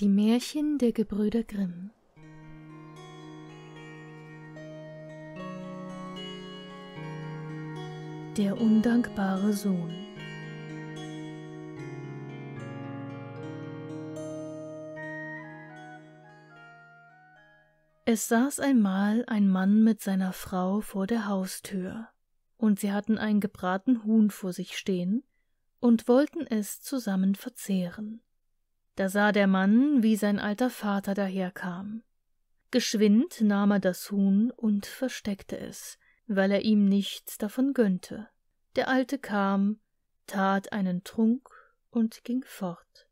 Die Märchen der Gebrüder Grimm Der undankbare Sohn Es saß einmal ein Mann mit seiner Frau vor der Haustür, und sie hatten ein gebraten Huhn vor sich stehen und wollten es zusammen verzehren. Da sah der Mann, wie sein alter Vater daherkam. Geschwind nahm er das Huhn und versteckte es, weil er ihm nichts davon gönnte. Der Alte kam, tat einen Trunk und ging fort.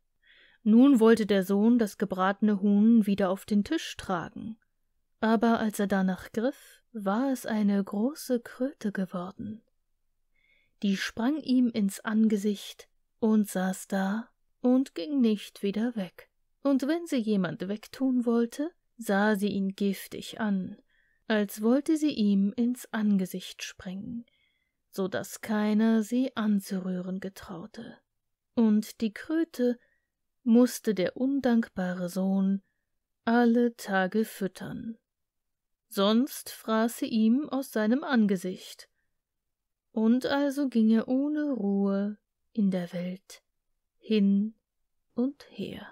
Nun wollte der Sohn das gebratene Huhn wieder auf den Tisch tragen. Aber als er danach griff, war es eine große Kröte geworden. Die sprang ihm ins Angesicht und saß da und ging nicht wieder weg. Und wenn sie jemand wegtun wollte, sah sie ihn giftig an, als wollte sie ihm ins Angesicht springen, so daß keiner sie anzurühren getraute. Und die Kröte mußte der undankbare Sohn alle Tage füttern. Sonst fraß sie ihm aus seinem Angesicht. Und also ging er ohne Ruhe in der Welt hin und her.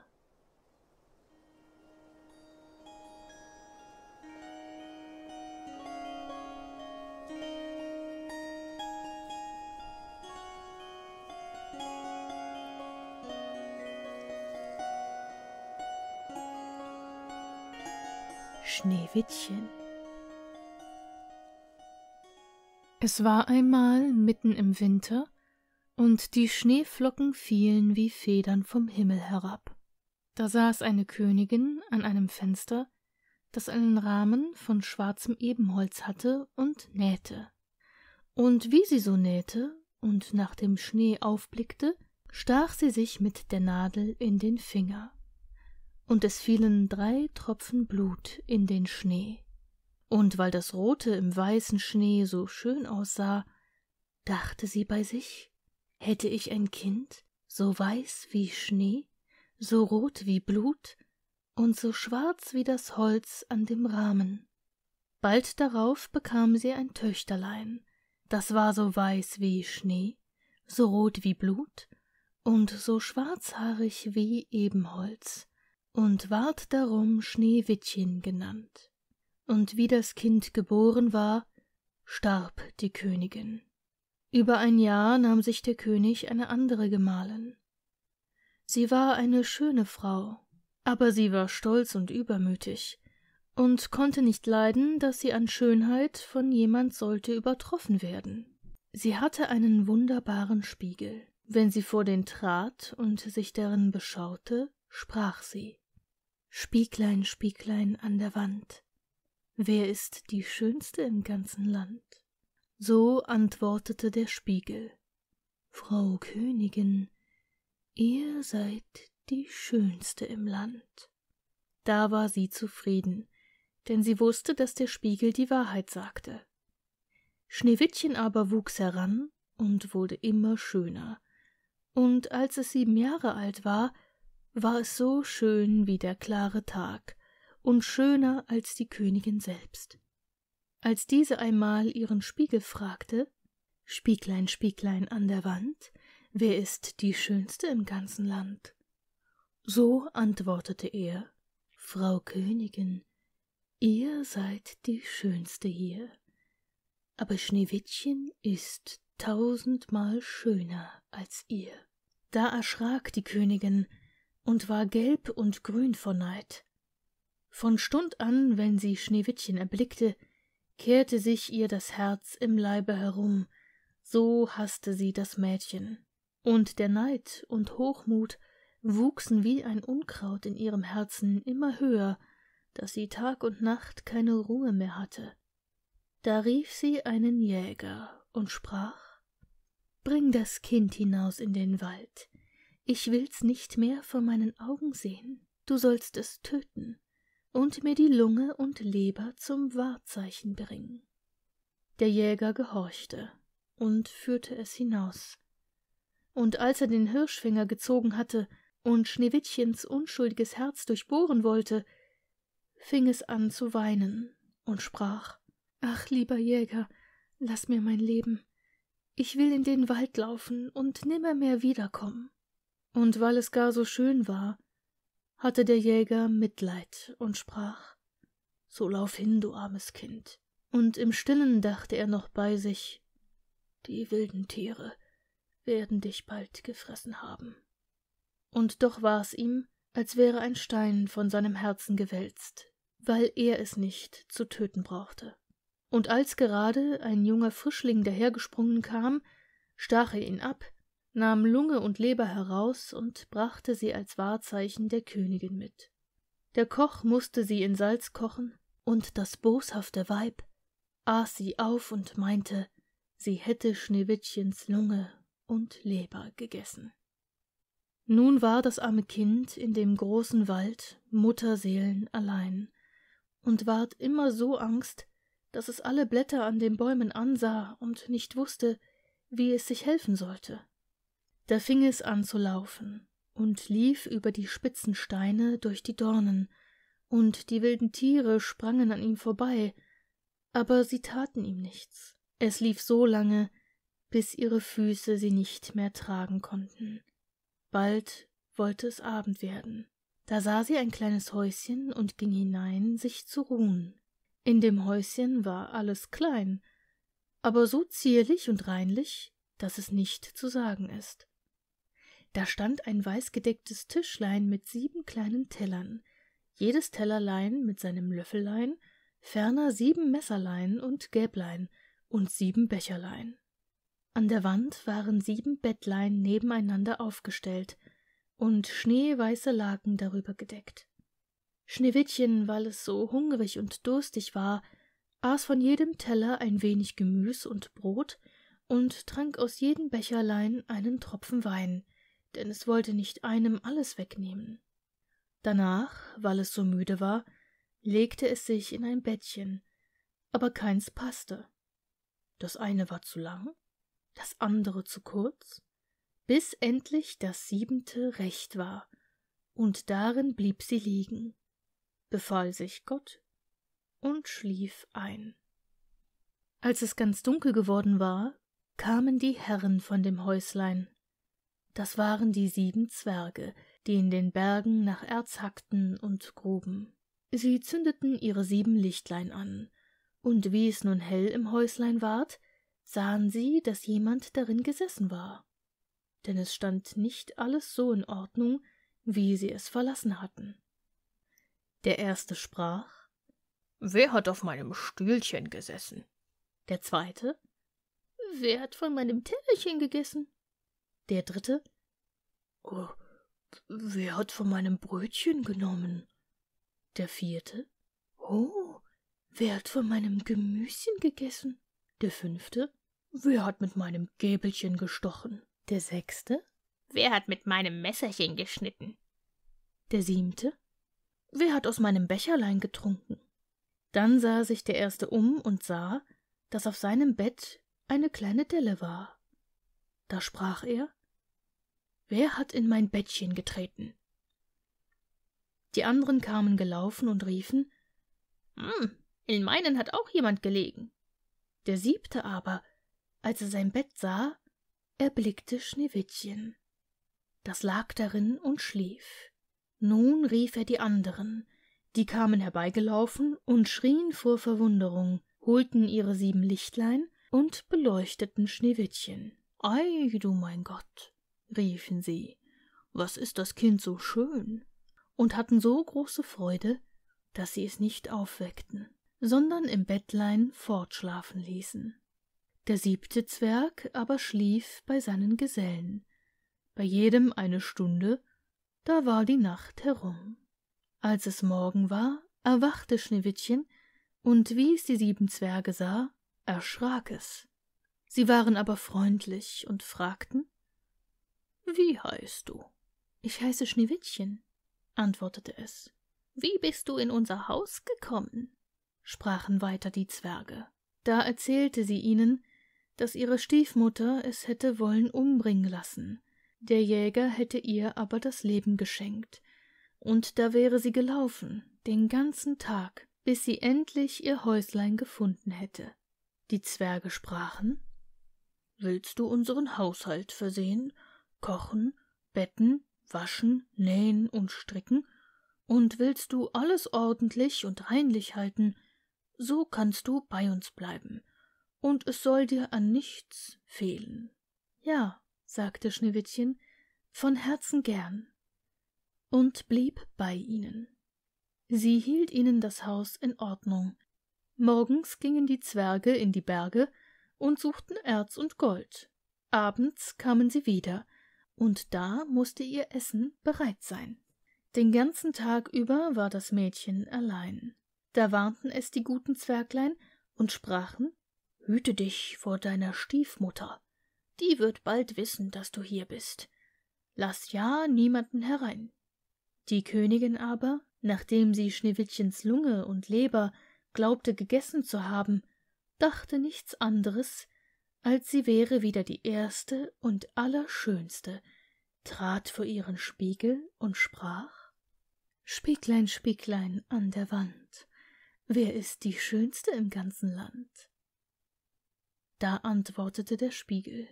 Schneewittchen. Es war einmal mitten im Winter und die Schneeflocken fielen wie Federn vom Himmel herab. Da saß eine Königin an einem Fenster, das einen Rahmen von schwarzem Ebenholz hatte und nähte. Und wie sie so nähte und nach dem Schnee aufblickte, stach sie sich mit der Nadel in den Finger. Und es fielen drei Tropfen Blut in den Schnee. Und weil das Rote im weißen Schnee so schön aussah, dachte sie bei sich, Hätte ich ein Kind, so weiß wie Schnee, so rot wie Blut und so schwarz wie das Holz an dem Rahmen. Bald darauf bekam sie ein Töchterlein, das war so weiß wie Schnee, so rot wie Blut und so schwarzhaarig wie Ebenholz und ward darum Schneewittchen genannt. Und wie das Kind geboren war, starb die Königin. Über ein Jahr nahm sich der König eine andere Gemahlin. Sie war eine schöne Frau, aber sie war stolz und übermütig und konnte nicht leiden, dass sie an Schönheit von jemand sollte übertroffen werden. Sie hatte einen wunderbaren Spiegel. Wenn sie vor den trat und sich darin beschaute, sprach sie Spieglein, Spieglein an der Wand, wer ist die Schönste im ganzen Land? So antwortete der Spiegel Frau Königin, ihr seid die Schönste im Land. Da war sie zufrieden, denn sie wusste, dass der Spiegel die Wahrheit sagte. Schneewittchen aber wuchs heran und wurde immer schöner, und als es sieben Jahre alt war, war es so schön wie der klare Tag und schöner als die Königin selbst. Als diese einmal ihren Spiegel fragte Spieglein, Spieglein an der Wand, wer ist die Schönste im ganzen Land? So antwortete er Frau Königin, ihr seid die Schönste hier, aber Schneewittchen ist tausendmal schöner als ihr. Da erschrak die Königin und war gelb und grün vor Neid. Von Stund an, wenn sie Schneewittchen erblickte, kehrte sich ihr das Herz im Leibe herum, so hasste sie das Mädchen. Und der Neid und Hochmut wuchsen wie ein Unkraut in ihrem Herzen immer höher, daß sie Tag und Nacht keine Ruhe mehr hatte. Da rief sie einen Jäger und sprach Bring das Kind hinaus in den Wald. Ich will's nicht mehr vor meinen Augen sehen. Du sollst es töten und mir die Lunge und Leber zum Wahrzeichen bringen. Der Jäger gehorchte und führte es hinaus. Und als er den Hirschfinger gezogen hatte und Schneewittchens unschuldiges Herz durchbohren wollte, fing es an zu weinen und sprach Ach, lieber Jäger, lass mir mein Leben. Ich will in den Wald laufen und nimmermehr wiederkommen. Und weil es gar so schön war, hatte der Jäger Mitleid und sprach So lauf hin, du armes Kind. Und im stillen dachte er noch bei sich Die wilden Tiere werden dich bald gefressen haben. Und doch war es ihm, als wäre ein Stein von seinem Herzen gewälzt, weil er es nicht zu töten brauchte. Und als gerade ein junger Frischling dahergesprungen kam, stach er ihn ab, nahm Lunge und Leber heraus und brachte sie als Wahrzeichen der Königin mit. Der Koch mußte sie in Salz kochen, und das boshafte Weib aß sie auf und meinte, sie hätte Schneewittchens Lunge und Leber gegessen. Nun war das arme Kind in dem großen Wald Mutterseelen allein und ward immer so Angst, dass es alle Blätter an den Bäumen ansah und nicht wußte, wie es sich helfen sollte. Da fing es an zu laufen und lief über die spitzen Steine durch die Dornen, und die wilden Tiere sprangen an ihm vorbei, aber sie taten ihm nichts. Es lief so lange, bis ihre Füße sie nicht mehr tragen konnten. Bald wollte es Abend werden. Da sah sie ein kleines Häuschen und ging hinein, sich zu ruhen. In dem Häuschen war alles klein, aber so zierlich und reinlich, dass es nicht zu sagen ist. Da stand ein weißgedecktes Tischlein mit sieben kleinen Tellern, jedes Tellerlein mit seinem Löffellein, ferner sieben Messerlein und Gäblein und sieben Becherlein. An der Wand waren sieben Bettlein nebeneinander aufgestellt und schneeweiße Laken darüber gedeckt. Schneewittchen, weil es so hungrig und durstig war, aß von jedem Teller ein wenig Gemüs und Brot und trank aus jedem Becherlein einen Tropfen Wein, denn es wollte nicht einem alles wegnehmen. Danach, weil es so müde war, legte es sich in ein Bettchen, aber keins passte. Das eine war zu lang, das andere zu kurz, bis endlich das siebente recht war, und darin blieb sie liegen, befahl sich Gott und schlief ein. Als es ganz dunkel geworden war, kamen die Herren von dem Häuslein das waren die sieben Zwerge, die in den Bergen nach Erz hackten und gruben. Sie zündeten ihre sieben Lichtlein an, und wie es nun hell im Häuslein ward, sahen sie, dass jemand darin gesessen war. Denn es stand nicht alles so in Ordnung, wie sie es verlassen hatten. Der erste sprach Wer hat auf meinem Stühlchen gesessen? Der zweite Wer hat von meinem Tellerchen gegessen? Der dritte oh, Wer hat von meinem Brötchen genommen? Der vierte Oh, wer hat von meinem Gemüschen gegessen? Der fünfte Wer hat mit meinem Gäbelchen gestochen? Der sechste Wer hat mit meinem Messerchen geschnitten? Der siebte Wer hat aus meinem Becherlein getrunken? Dann sah sich der erste um und sah, dass auf seinem Bett eine kleine Delle war. Da sprach er Wer hat in mein Bettchen getreten? Die anderen kamen gelaufen und riefen Hm, in meinen hat auch jemand gelegen. Der siebte aber, als er sein Bett sah, erblickte Schneewittchen. Das lag darin und schlief. Nun rief er die anderen, die kamen herbeigelaufen und schrien vor Verwunderung, holten ihre sieben Lichtlein und beleuchteten Schneewittchen. Ei, du mein Gott, riefen sie, was ist das Kind so schön? und hatten so große Freude, dass sie es nicht aufweckten, sondern im Bettlein fortschlafen ließen. Der siebte Zwerg aber schlief bei seinen Gesellen, bei jedem eine Stunde, da war die Nacht herum. Als es Morgen war, erwachte Schneewittchen, und wie es die sieben Zwerge sah, erschrak es. Sie waren aber freundlich und fragten, wie heißt du? Ich heiße Schneewittchen, antwortete es. Wie bist du in unser Haus gekommen? sprachen weiter die Zwerge. Da erzählte sie ihnen, dass ihre Stiefmutter es hätte wollen umbringen lassen, der Jäger hätte ihr aber das Leben geschenkt, und da wäre sie gelaufen, den ganzen Tag, bis sie endlich ihr Häuslein gefunden hätte. Die Zwerge sprachen Willst du unseren Haushalt versehen kochen, betten, waschen, nähen und stricken, und willst du alles ordentlich und reinlich halten, so kannst du bei uns bleiben, und es soll dir an nichts fehlen. Ja, sagte Schneewittchen, von Herzen gern, und blieb bei ihnen. Sie hielt ihnen das Haus in Ordnung. Morgens gingen die Zwerge in die Berge und suchten Erz und Gold. Abends kamen sie wieder, und da musste ihr Essen bereit sein. Den ganzen Tag über war das Mädchen allein. Da warnten es die guten Zwerglein und sprachen Hüte dich vor deiner Stiefmutter, die wird bald wissen, dass du hier bist. Lass ja niemanden herein. Die Königin aber, nachdem sie Schneewittchens Lunge und Leber glaubte gegessen zu haben, dachte nichts anderes, als sie wäre wieder die erste und allerschönste, trat vor ihren Spiegel und sprach Spieglein, Spieglein an der Wand, wer ist die schönste im ganzen Land? Da antwortete der Spiegel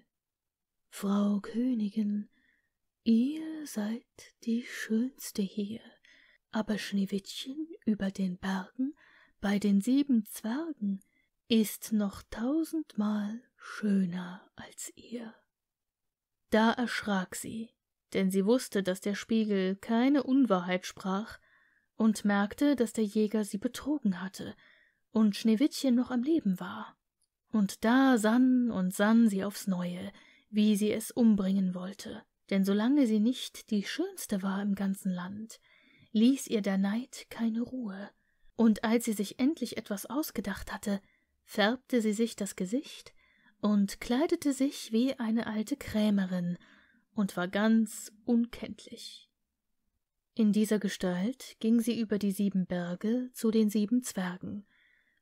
Frau Königin, ihr seid die schönste hier, aber Schneewittchen über den Bergen bei den sieben Zwergen ist noch tausendmal schöner als ihr. Da erschrak sie, denn sie wusste, dass der Spiegel keine Unwahrheit sprach und merkte, dass der Jäger sie betrogen hatte und Schneewittchen noch am Leben war. Und da sann und sann sie aufs Neue, wie sie es umbringen wollte, denn solange sie nicht die schönste war im ganzen Land, ließ ihr der Neid keine Ruhe, und als sie sich endlich etwas ausgedacht hatte, färbte sie sich das Gesicht und kleidete sich wie eine alte Krämerin und war ganz unkenntlich. In dieser Gestalt ging sie über die sieben Berge zu den sieben Zwergen,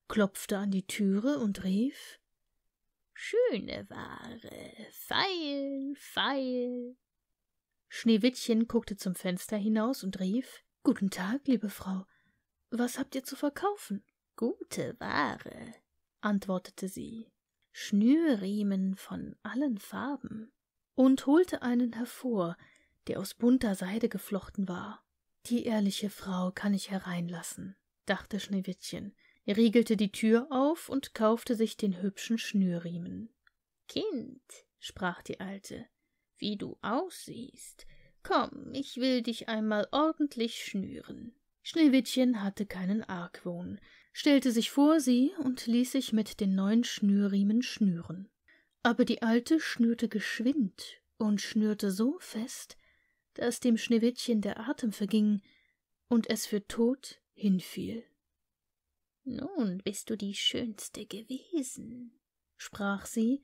klopfte an die Türe und rief Schöne Ware, feil, feil. Schneewittchen guckte zum Fenster hinaus und rief Guten Tag, liebe Frau, was habt ihr zu verkaufen? Gute Ware, antwortete sie Schnürriemen von allen Farben und holte einen hervor, der aus bunter Seide geflochten war. Die ehrliche Frau kann ich hereinlassen, dachte Schneewittchen, riegelte die Tür auf und kaufte sich den hübschen Schnürriemen. Kind, sprach die Alte, wie du aussiehst. Komm, ich will dich einmal ordentlich schnüren. Schneewittchen hatte keinen Argwohn stellte sich vor sie und ließ sich mit den neuen Schnürriemen schnüren. Aber die alte schnürte geschwind und schnürte so fest, dass dem Schneewittchen der Atem verging und es für tot hinfiel. Nun bist du die Schönste gewesen, sprach sie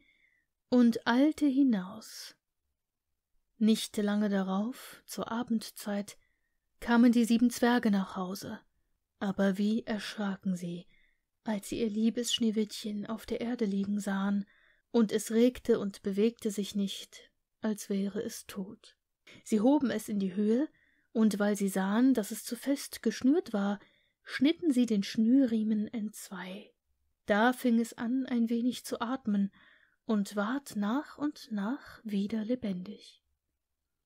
und eilte hinaus. Nicht lange darauf, zur Abendzeit, kamen die sieben Zwerge nach Hause. Aber wie erschraken sie, als sie ihr liebes Schneewittchen auf der Erde liegen sahen, und es regte und bewegte sich nicht, als wäre es tot. Sie hoben es in die Höhe, und weil sie sahen, dass es zu fest geschnürt war, schnitten sie den Schnürriemen entzwei. Da fing es an, ein wenig zu atmen und ward nach und nach wieder lebendig.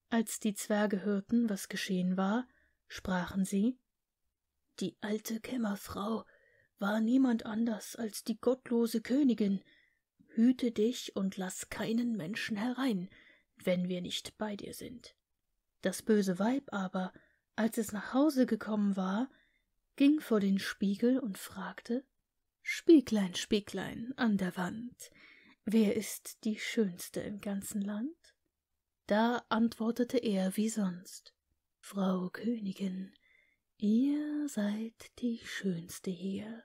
Als die Zwerge hörten, was geschehen war, sprachen sie die alte Kämmerfrau war niemand anders als die gottlose Königin. Hüte dich und lass keinen Menschen herein, wenn wir nicht bei dir sind. Das böse Weib aber, als es nach Hause gekommen war, ging vor den Spiegel und fragte Spieglein, Spieglein an der Wand, wer ist die Schönste im ganzen Land? Da antwortete er wie sonst Frau Königin, Ihr seid die Schönste hier,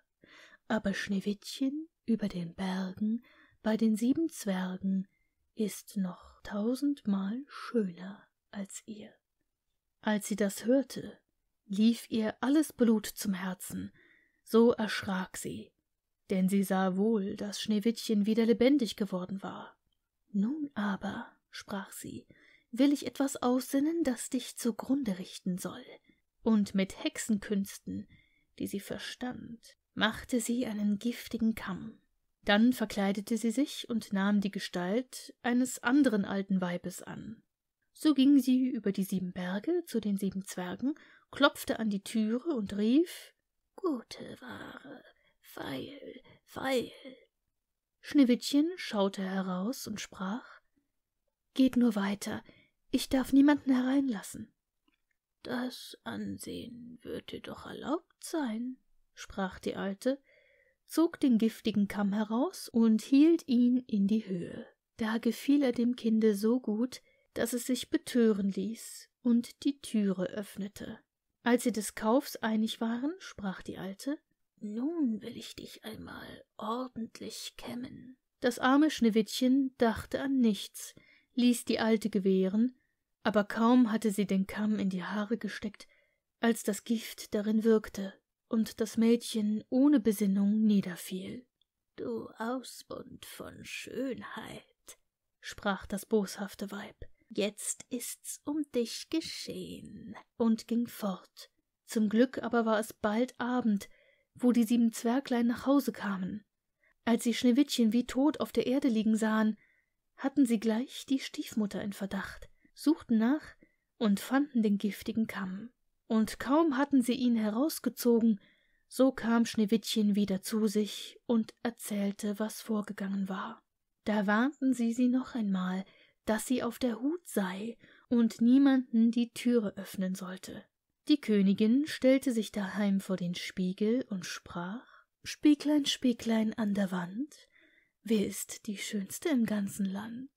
aber Schneewittchen über den Bergen bei den sieben Zwergen ist noch tausendmal schöner als ihr. Als sie das hörte, lief ihr alles Blut zum Herzen, so erschrak sie, denn sie sah wohl, dass Schneewittchen wieder lebendig geworden war. Nun aber, sprach sie, will ich etwas aussinnen, das dich zugrunde richten soll und mit Hexenkünsten, die sie verstand, machte sie einen giftigen Kamm. Dann verkleidete sie sich und nahm die Gestalt eines anderen alten Weibes an. So ging sie über die sieben Berge zu den sieben Zwergen, klopfte an die Türe und rief Gute Ware, feil, feil. Schneewittchen schaute heraus und sprach Geht nur weiter, ich darf niemanden hereinlassen. Das Ansehen wird dir doch erlaubt sein, sprach die Alte, zog den giftigen Kamm heraus und hielt ihn in die Höhe. Da gefiel er dem Kinde so gut, dass es sich betören ließ und die Türe öffnete. Als sie des Kaufs einig waren, sprach die Alte Nun will ich dich einmal ordentlich kämmen. Das arme Schneewittchen dachte an nichts, ließ die Alte gewähren aber kaum hatte sie den Kamm in die Haare gesteckt, als das Gift darin wirkte und das Mädchen ohne Besinnung niederfiel. Du Ausbund von Schönheit, sprach das boshafte Weib, jetzt ist's um dich geschehen, und ging fort. Zum Glück aber war es bald Abend, wo die sieben Zwerglein nach Hause kamen. Als sie Schneewittchen wie tot auf der Erde liegen sahen, hatten sie gleich die Stiefmutter in Verdacht, suchten nach und fanden den giftigen Kamm. Und kaum hatten sie ihn herausgezogen, so kam Schneewittchen wieder zu sich und erzählte, was vorgegangen war. Da warnten sie sie noch einmal, dass sie auf der Hut sei und niemanden die Türe öffnen sollte. Die Königin stellte sich daheim vor den Spiegel und sprach Spieglein, Spieglein an der Wand, wer ist die schönste im ganzen Land?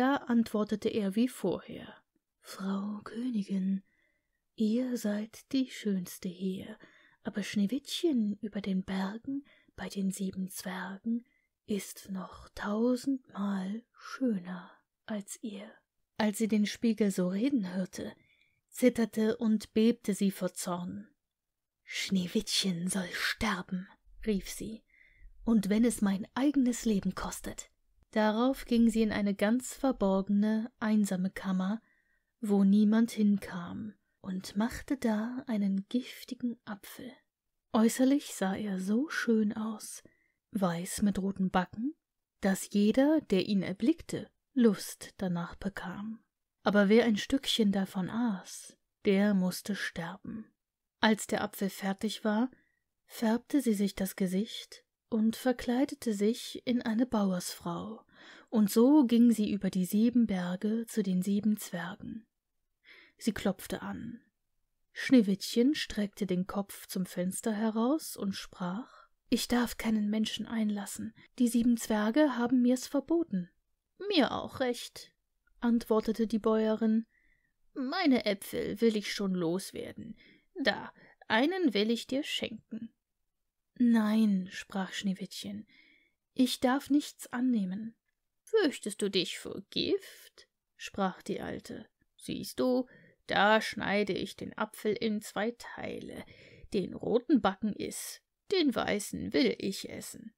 Da antwortete er wie vorher Frau Königin, ihr seid die Schönste hier, aber Schneewittchen über den Bergen bei den sieben Zwergen ist noch tausendmal schöner als ihr. Als sie den Spiegel so reden hörte, zitterte und bebte sie vor Zorn. Schneewittchen soll sterben, rief sie, und wenn es mein eigenes Leben kostet. Darauf ging sie in eine ganz verborgene, einsame Kammer, wo niemand hinkam, und machte da einen giftigen Apfel. Äußerlich sah er so schön aus, weiß mit roten Backen, dass jeder, der ihn erblickte, Lust danach bekam. Aber wer ein Stückchen davon aß, der mußte sterben. Als der Apfel fertig war, färbte sie sich das Gesicht und verkleidete sich in eine Bauersfrau, und so ging sie über die sieben Berge zu den sieben Zwergen. Sie klopfte an. Schneewittchen streckte den Kopf zum Fenster heraus und sprach Ich darf keinen Menschen einlassen, die sieben Zwerge haben mir's verboten. Mir auch recht, antwortete die Bäuerin, meine Äpfel will ich schon loswerden. Da, einen will ich dir schenken. Nein, sprach Schneewittchen, ich darf nichts annehmen. Fürchtest du dich vor Gift? sprach die Alte. Siehst du, da schneide ich den Apfel in zwei Teile. Den roten Backen iss, den weißen will ich essen.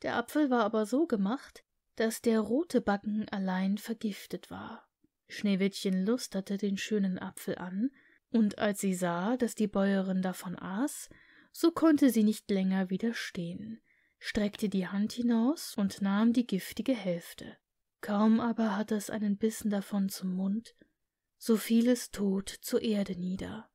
Der Apfel war aber so gemacht, dass der rote Backen allein vergiftet war. Schneewittchen lusterte den schönen Apfel an, und als sie sah, dass die Bäuerin davon aß, so konnte sie nicht länger widerstehen, streckte die Hand hinaus und nahm die giftige Hälfte. Kaum aber hatte es einen Bissen davon zum Mund, so fiel es tot zur Erde nieder.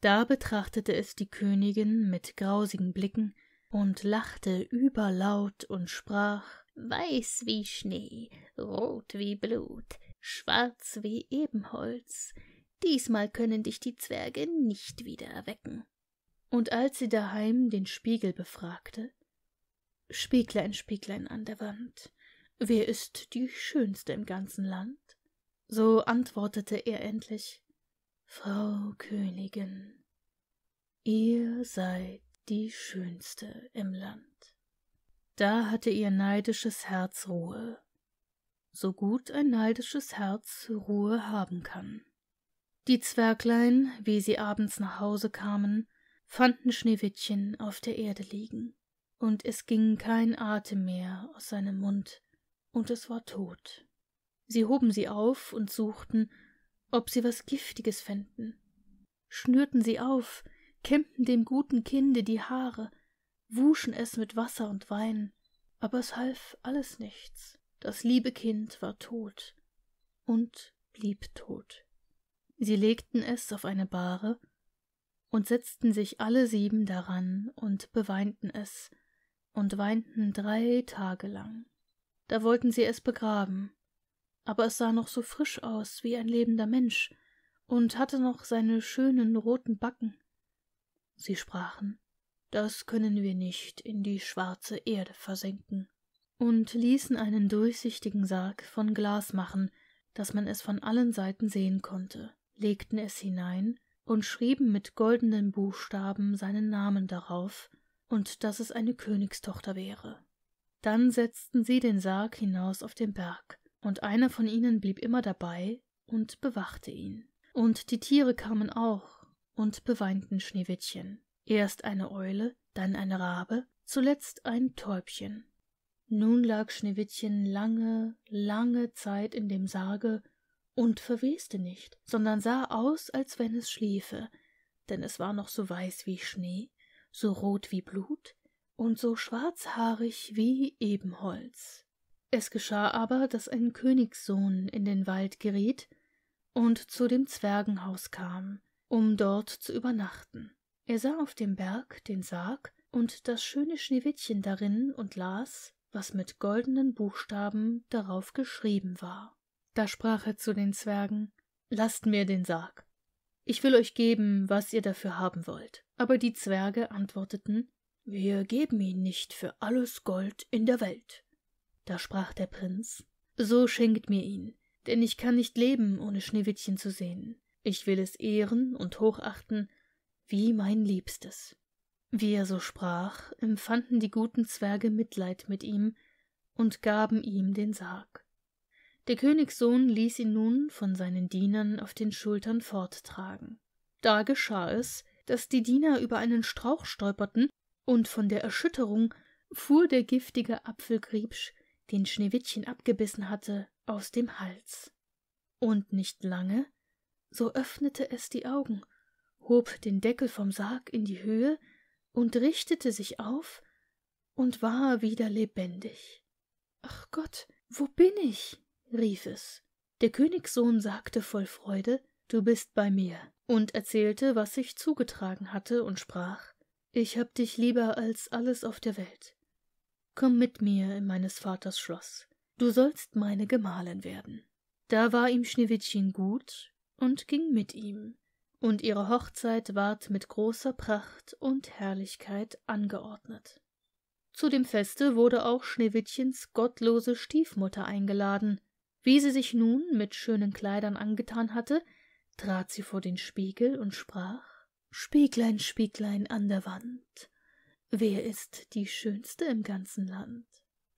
Da betrachtete es die Königin mit grausigen Blicken und lachte überlaut und sprach Weiß wie Schnee, rot wie Blut, schwarz wie Ebenholz, diesmal können dich die Zwerge nicht wieder erwecken. Und als sie daheim den Spiegel befragte, Spieglein, Spieglein an der Wand, wer ist die Schönste im ganzen Land? So antwortete er endlich, Frau Königin, ihr seid die Schönste im Land. Da hatte ihr neidisches Herz Ruhe, so gut ein neidisches Herz Ruhe haben kann. Die Zwerglein, wie sie abends nach Hause kamen, fanden Schneewittchen auf der Erde liegen, und es ging kein Atem mehr aus seinem Mund, und es war tot. Sie hoben sie auf und suchten, ob sie was Giftiges fänden, schnürten sie auf, kämmten dem guten Kinde die Haare, wuschen es mit Wasser und Wein, aber es half alles nichts. Das liebe Kind war tot und blieb tot. Sie legten es auf eine Bahre und setzten sich alle sieben daran und beweinten es und weinten drei Tage lang. Da wollten sie es begraben, aber es sah noch so frisch aus wie ein lebender Mensch und hatte noch seine schönen roten Backen. Sie sprachen, das können wir nicht in die schwarze Erde versenken, und ließen einen durchsichtigen Sarg von Glas machen, dass man es von allen Seiten sehen konnte, legten es hinein und schrieben mit goldenen Buchstaben seinen Namen darauf und dass es eine Königstochter wäre. Dann setzten sie den Sarg hinaus auf den Berg, und einer von ihnen blieb immer dabei und bewachte ihn. Und die Tiere kamen auch und beweinten Schneewittchen. Erst eine Eule, dann eine Rabe, zuletzt ein Täubchen. Nun lag Schneewittchen lange, lange Zeit in dem Sarge und verweste nicht, sondern sah aus, als wenn es schliefe, denn es war noch so weiß wie Schnee, so rot wie Blut und so schwarzhaarig wie Ebenholz. Es geschah aber, dass ein Königssohn in den Wald geriet und zu dem Zwergenhaus kam, um dort zu übernachten. Er sah auf dem Berg den Sarg und das schöne Schneewittchen darin und las, was mit goldenen Buchstaben darauf geschrieben war. Da sprach er zu den Zwergen Lasst mir den Sarg. Ich will euch geben, was ihr dafür haben wollt. Aber die Zwerge antworteten Wir geben ihn nicht für alles Gold in der Welt. Da sprach der Prinz So schenkt mir ihn, denn ich kann nicht leben, ohne Schneewittchen zu sehen. Ich will es ehren und hochachten, wie mein Liebstes. Wie er so sprach, empfanden die guten Zwerge Mitleid mit ihm und gaben ihm den Sarg. Der Königssohn ließ ihn nun von seinen Dienern auf den Schultern forttragen. Da geschah es, dass die Diener über einen Strauch stolperten, und von der Erschütterung fuhr der giftige Apfelgriebsch, den Schneewittchen abgebissen hatte, aus dem Hals. Und nicht lange, so öffnete es die Augen, hob den Deckel vom Sarg in die Höhe und richtete sich auf und war wieder lebendig. Ach Gott, wo bin ich? rief es. Der Königssohn sagte voll Freude, Du bist bei mir, und erzählte, was sich zugetragen hatte, und sprach, Ich hab dich lieber als alles auf der Welt. Komm mit mir in meines Vaters Schloss, du sollst meine Gemahlin werden. Da war ihm Schneewittchen gut und ging mit ihm, und ihre Hochzeit ward mit großer Pracht und Herrlichkeit angeordnet. Zu dem Feste wurde auch Schneewittchens gottlose Stiefmutter eingeladen, wie sie sich nun mit schönen Kleidern angetan hatte, trat sie vor den Spiegel und sprach Spieglein, Spieglein an der Wand, wer ist die Schönste im ganzen Land?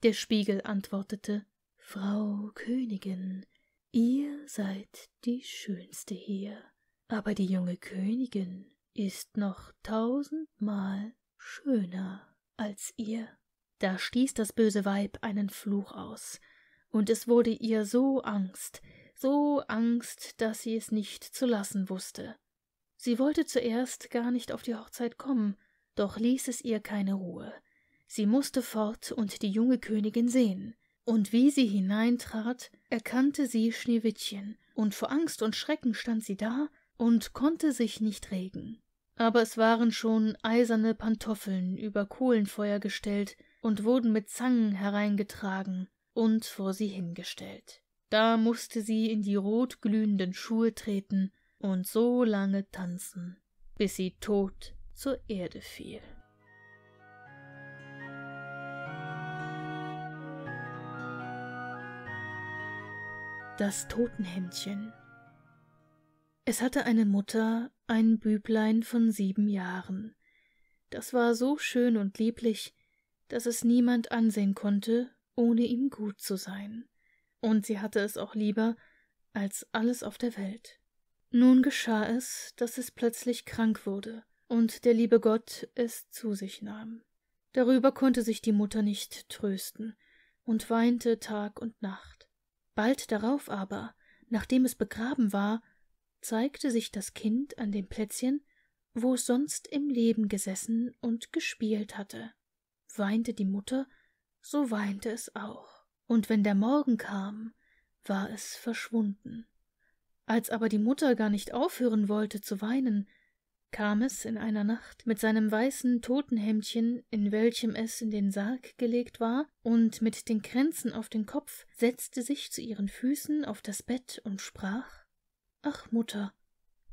Der Spiegel antwortete Frau Königin, ihr seid die Schönste hier, aber die junge Königin ist noch tausendmal schöner als ihr. Da stieß das böse Weib einen Fluch aus, und es wurde ihr so Angst, so Angst, dass sie es nicht zu lassen wusste. Sie wollte zuerst gar nicht auf die Hochzeit kommen, doch ließ es ihr keine Ruhe. Sie musste fort und die junge Königin sehen, und wie sie hineintrat, erkannte sie Schneewittchen, und vor Angst und Schrecken stand sie da und konnte sich nicht regen. Aber es waren schon eiserne Pantoffeln über Kohlenfeuer gestellt und wurden mit Zangen hereingetragen und vor sie hingestellt. Da musste sie in die rotglühenden Schuhe treten und so lange tanzen, bis sie tot zur Erde fiel. Das Totenhemdchen Es hatte eine Mutter, ein Büblein von sieben Jahren. Das war so schön und lieblich, dass es niemand ansehen konnte ohne ihm gut zu sein. Und sie hatte es auch lieber als alles auf der Welt. Nun geschah es, dass es plötzlich krank wurde und der liebe Gott es zu sich nahm. Darüber konnte sich die Mutter nicht trösten und weinte Tag und Nacht. Bald darauf aber, nachdem es begraben war, zeigte sich das Kind an dem Plätzchen, wo es sonst im Leben gesessen und gespielt hatte. Weinte die Mutter so weinte es auch. Und wenn der Morgen kam, war es verschwunden. Als aber die Mutter gar nicht aufhören wollte zu weinen, kam es in einer Nacht mit seinem weißen Totenhemdchen, in welchem es in den Sarg gelegt war, und mit den Kränzen auf den Kopf, setzte sich zu ihren Füßen auf das Bett und sprach Ach Mutter,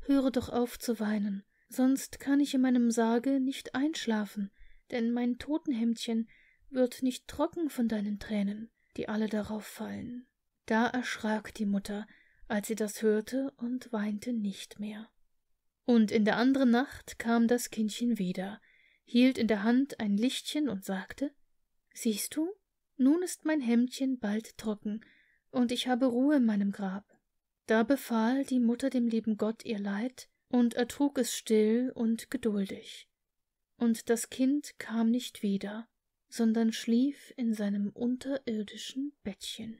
höre doch auf zu weinen, sonst kann ich in meinem Sarge nicht einschlafen, denn mein Totenhemdchen wird nicht trocken von deinen Tränen, die alle darauf fallen. Da erschrak die Mutter, als sie das hörte und weinte nicht mehr. Und in der anderen Nacht kam das Kindchen wieder, hielt in der Hand ein Lichtchen und sagte Siehst du, nun ist mein Hemdchen bald trocken, und ich habe Ruhe in meinem Grab. Da befahl die Mutter dem lieben Gott ihr Leid und ertrug es still und geduldig. Und das Kind kam nicht wieder, sondern schlief in seinem unterirdischen Bettchen.